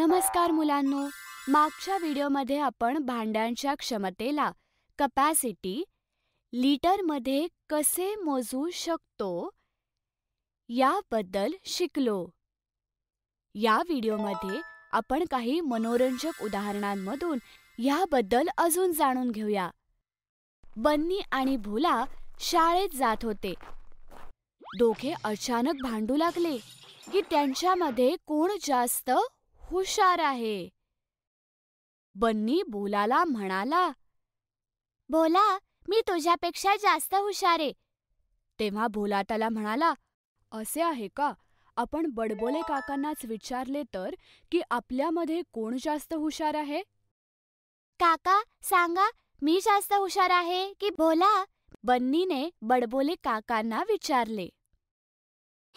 नमस्कार मुलांनो मागच्या व्हिडिओमध्ये आपण भांड्यांच्या क्षमतेला कपॅसिटी लिटरमध्ये कसे मोजू शकतो याबद्दल शिकलो या व्हिडिओमध्ये आपण काही मनोरंजक उदाहरणांमधून याबद्दल अजून जाणून घेऊया बन्नी आणि भुला शाळेत जात होते दोघे अचानक भांडू लागले की त्यांच्यामध्ये कोण जास्त हुशार आहे बन्नी बोलाला म्हणाला बोला मी तुझ्यापेक्षा जास्त हुशार आहे तेव्हा बोला त्याला म्हणाला असे आहे का आपण बडबोले काकांनाच विचारले तर की आपल्यामध्ये कोण जास्त हुशार आहे काका सांगा मी जास्त हुशार आहे की बोला बन्नीने बडबोले काकांना विचारले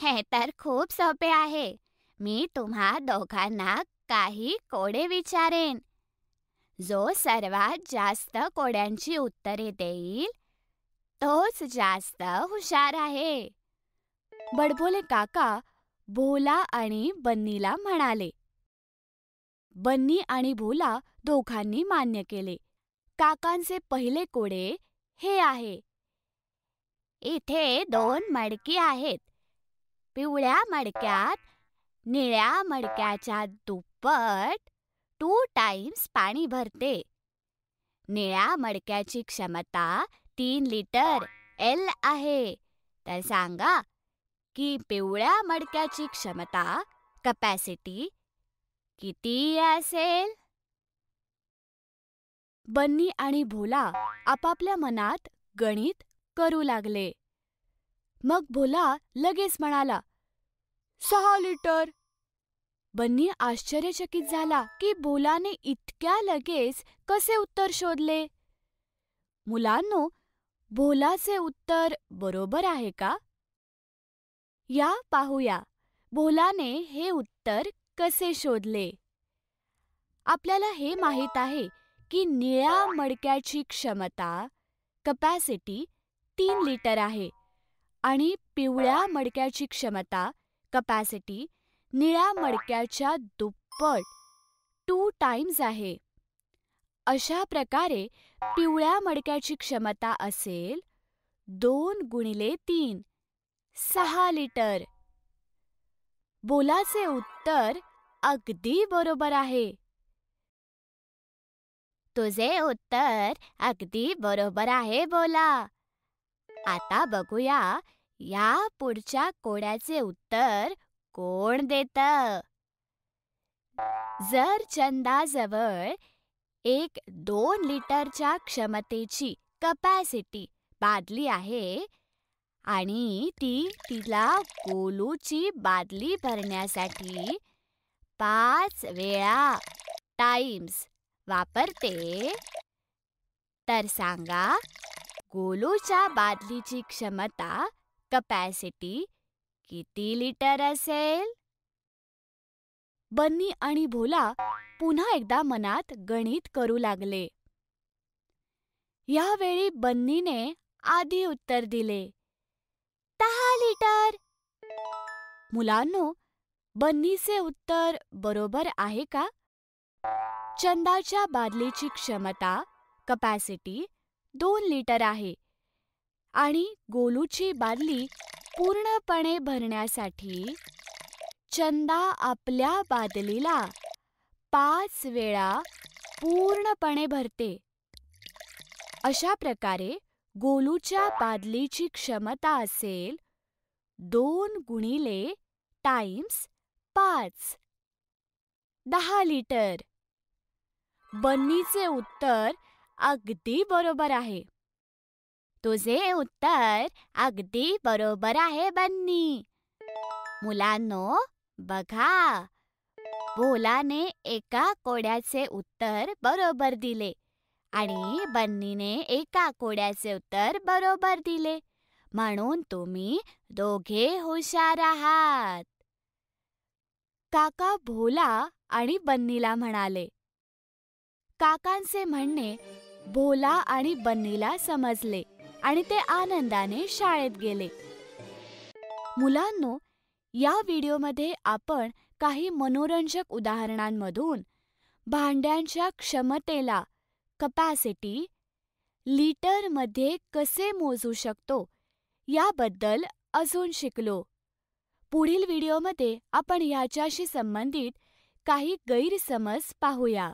हे तर खूप सोपे आहे मी तुम्हा दोघांना काही कोडे विचारेन जो सर्वात जास्त कोड्यांची उत्तरे देईल तोच जास्त हुशार आहे बडबोले काका भोला आणि बन्नीला म्हणाले बन्नी आणि भोला दोघांनी मान्य केले काकांचे पहिले कोडे हे आहे इथे दोन मडकी आहेत पिवळ्या मडक्यात निळ्या मडक्याच्या दुप्पट टू टाइम्स पाणी भरते निळ्या मडक्याची क्षमता तीन लिटर एल आहे तर सांगा की पिवळ्या मडक्याची क्षमता कपॅसिटी किती असेल बन्नी आणि भोला आपापल्या मनात गणित करू लागले मग भोला लगेच म्हणाला सहा लिटर बन्नी आश्चर्यचकित झाला की बोलाने इतक्या लगेच कसे उत्तर शोधले मुलांनो भोलाचे उत्तर बरोबर आहे का या पाहूया भोलाने हे उत्तर कसे शोधले आपल्याला हे माहीत आहे की निळ्या मडक्याची क्षमता कपॅसिटी तीन लिटर आहे आणि पिवळ्या मडक्याची क्षमता कपॅसिटी निळ्या मडक्याच्या दुप्पट टू टाइम्स आहे अशा प्रकारे पिवळ्या मडक्याची क्षमता असेल दोन गुणिले तीन सहा लिटर बोलाचे उत्तर अगदी बरोबर आहे तुझे उत्तर अगदी बरोबर आहे बोला आता बघूया या पुढच्या कोड्याचे उत्तर कोण देत जर चंदाजवळ एक दोन लिटरच्या क्षमतेची कपॅसिटी बादली आहे आणि ती तिला गोलूची बादली भरण्यासाठी पाच वेळा टाइम्स वापरते तर सांगा गोलूच्या बादलीची क्षमता कपॅसिटी किती लिटर असेल बन्नी आणि भोला पुन्हा एकदा मनात गणित करू लागले यावेळी बन्नीने आधी उत्तर दिले दहा लिटर मुलांनो बन्नीचे उत्तर बरोबर आहे का चंदाच्या बादलीची क्षमता कपॅसिटी दोन लिटर आहे आणि गोलूची बादली पूर्णपणे भरण्यासाठी चंदा आपल्या बादलीला पाच वेळा पूर्णपणे भरते अशा प्रकारे गोलूच्या बादलीची क्षमता असेल दोन गुणिले टाइम्स पाच दहा लिटर बन्नीचे उत्तर अगदी बरोबर आहे तुझे उत्तर अगदी बरोबर आहे बन्नी मुलांनो बघा भोलाने एका कोड्याचे उत्तर बरोबर दिले आणि बन्नीने एका कोड्याचे उत्तर बरोबर दिले म्हणून तुम्ही दोघे हुशार आहात काका भोला आणि बन्नीला म्हणाले काकांचे म्हणणे भोला आणि बन्नीला समजले आणि ते आनंदाने शाळेत गेले मुलांनो या व्हिडिओमध्ये आपण काही मनोरंजक उदाहरणांमधून भांड्यांच्या क्षमतेला कपॅसिटी लिटरमध्ये कसे मोजू शकतो याबद्दल अजून शिकलो पुढील व्हिडिओमध्ये आपण ह्याच्याशी संबंधित काही गैरसमज पाहूया